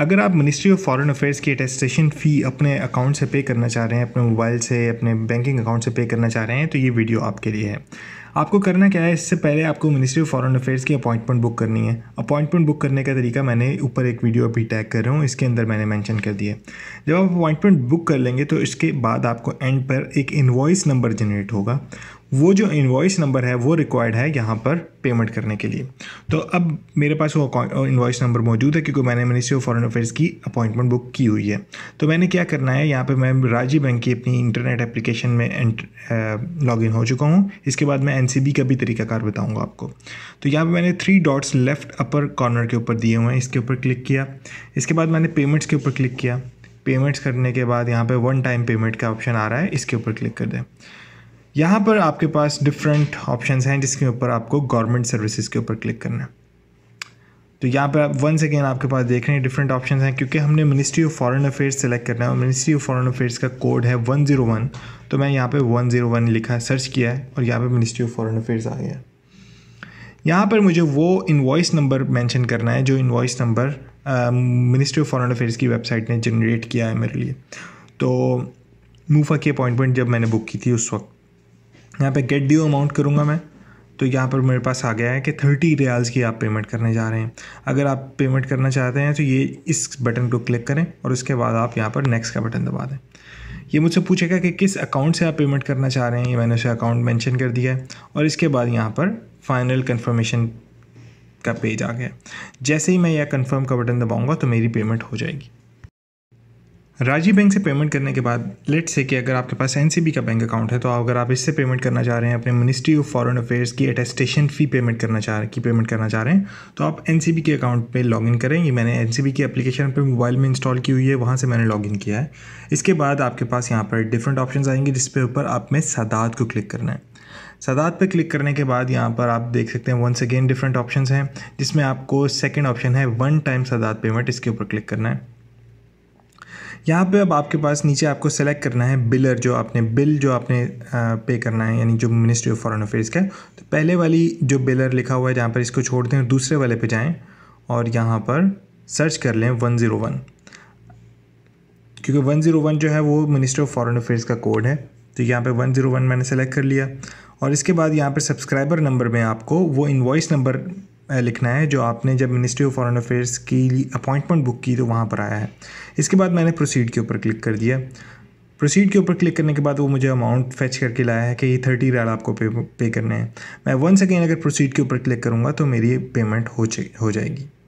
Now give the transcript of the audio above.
अगर आप ministry of foreign affairs की अटेस्टेशन फ़ी अपने अकाउंट से पे करना चाह रहे हैं अपने मोबाइल से अपने बैंकिंग अकाउंट से पे करना चाह रहे हैं तो ये वीडियो आपके लिए है आपको करना क्या है इससे पहले आपको मिनिस्ट्री ऑफ फॉरेन अफेयर्स की अपॉइंटमेंट बुक करनी है अपॉइंटमेंट बुक करने का तरीका मैंने ऊपर एक वीडियो अभी टैग कर रहा हूँ इसके अंदर मैंने मैंशन कर दिया जब आप अपॉइंटमेंट बुक कर लेंगे तो इसके बाद आपको एंड पर एक इन्वॉइस नंबर जनरेट होगा वो जो इन्वाइस नंबर है वो रिक्वायर्ड है यहाँ पर पेमेंट करने के लिए तो अब मेरे पास वो इन्वाइस नंबर मौजूद है क्योंकि मैंने मिनिस्ट्री ऑफ फॉरेन अफेयर्स की अपॉइंटमेंट बुक की हुई है तो मैंने क्या करना है यहाँ पर मैं राज्य बैंक की अपनी इंटरनेट एप्लीकेशन में लॉग इन हो चुका हूँ इसके बाद मैं एन का भी तरीकाकार बताऊँगा आपको तो यहाँ पर मैंने three dots left upper corner के ऊपर दिए हुए हैं इसके ऊपर क्लिक किया इसके बाद मैंने पेमेंट्स के ऊपर क्लिक किया पेमेंट्स करने के बाद यहाँ पर वन टाइम पेमेंट का ऑप्शन आ रहा है इसके ऊपर क्लिक कर दें यहाँ पर आपके पास डिफरेंट ऑप्शंस हैं जिसके ऊपर आपको गवर्नमेंट सर्विसेज के ऊपर क्लिक करना है तो यहाँ पर आप वन सेकेंड आपके पास देख रहे हैं डिफरेंट ऑप्शन हैं क्योंकि हमने ministry of foreign affairs select करना है और मिनिस्ट्री ऑफ फॉरेन अफेयर्स का कोड है वन जीरो वन तो मैं यहाँ पे वन जीरो वन लिखा सर्च किया है और यहाँ पे मिनिस्ट्री ऑफ फॉरेन अफेयर्स आ गया यहाँ पर मुझे वो इन्वॉइस नंबर मैंशन करना है जो invoice number ministry of foreign affairs की वेबसाइट ने जनरेट किया है मेरे लिए तो मूफा की अपॉइंटमेंट जब मैंने बुक की थी उस वक्त यहाँ पे गेट ड्यू अमाउंट करूँगा मैं तो यहाँ पर मेरे पास आ गया है कि थर्टी रियाल्स की आप पेमेंट करने जा रहे हैं अगर आप पेमेंट करना चाहते हैं तो ये इस बटन को क्लिक करें और उसके बाद आप यहाँ पर नेक्स्ट का बटन दबा दें ये मुझसे पूछेगा कि किस अकाउंट से आप पेमेंट करना चाह रहे हैं ये मैंने उसे अकाउंट मैंशन कर दिया है और इसके बाद यहाँ पर फाइनल कन्फर्मेशन का पेज आ गया जैसे ही मैं यह कन्फर्म का बटन दबाऊँगा तो मेरी पेमेंट हो जाएगी राजीव बैंक से पेमेंट करने के बाद लेट से कि अगर आपके पास एन का बैंक अकाउंट है तो अगर आप इससे पेमेंट करना चाह रहे हैं अपने मिनिस्ट्री ऑफ फॉरेन अफेयर्स की अटेस्टेशन फ़ी पेमेंट करना चाह रहे की पेमेंट करना चाह रहे हैं तो आप एन के अकाउंट पे लॉगिन करें ये मैंने एन की एप्लीकेशन पे मोबाइल में इंस्टॉल की हुई है वहाँ से मैंने लॉगिन किया है इसके बाद आपके पास यहाँ पर डिफरेंट ऑप्शन आएंगे जिसपे ऊपर आप में सादात को क्लिक करना है सादात पर क्लिक करने के बाद यहाँ पर आप देख सकते हैं वंस अगेन डिफरेंट ऑप्शन हैं जिसमें आपको सेकेंड ऑप्शन है वन टाइम सादात पेमेंट इसके ऊपर क्लिक करना है यहाँ पे अब आपके पास नीचे आपको सेलेक्ट करना है बिलर जो आपने बिल जो आपने पे करना है यानी जो मिनिस्ट्री ऑफ फॉरेन अफेयर्स का तो पहले वाली जो बिलर लिखा हुआ है जहाँ पर इसको छोड़ दें दूसरे वाले पे जाएँ और यहाँ पर सर्च कर लें वन ज़ीरो वन क्योंकि वन ज़ीरो वन जो है वो मिनिस्ट्री ऑफ फॉरेन अफेयर्स का कोड है तो यहाँ पर वन ज़ीरो वन मैंने सेलेक्ट कर लिया और इसके बाद यहाँ पर सब्सक्राइबर नंबर में आपको वो इन्वाइस नंबर लिखना है जो आपने जब मिनिस्ट्री ऑफ फॉरेन अफेयर्स की अपॉइंटमेंट बुक की तो वहाँ पर आया है इसके बाद मैंने प्रोसीड के ऊपर क्लिक कर दिया प्रोसीड के ऊपर क्लिक करने के बाद वो मुझे अमाउंट फेच करके लाया है कि ये थर्टी रैल आपको पे पे करने हैं मैं वन सेकेंड अगर प्रोसीड के ऊपर क्लिक करूँगा तो मेरी पेमेंट हो हो जाएगी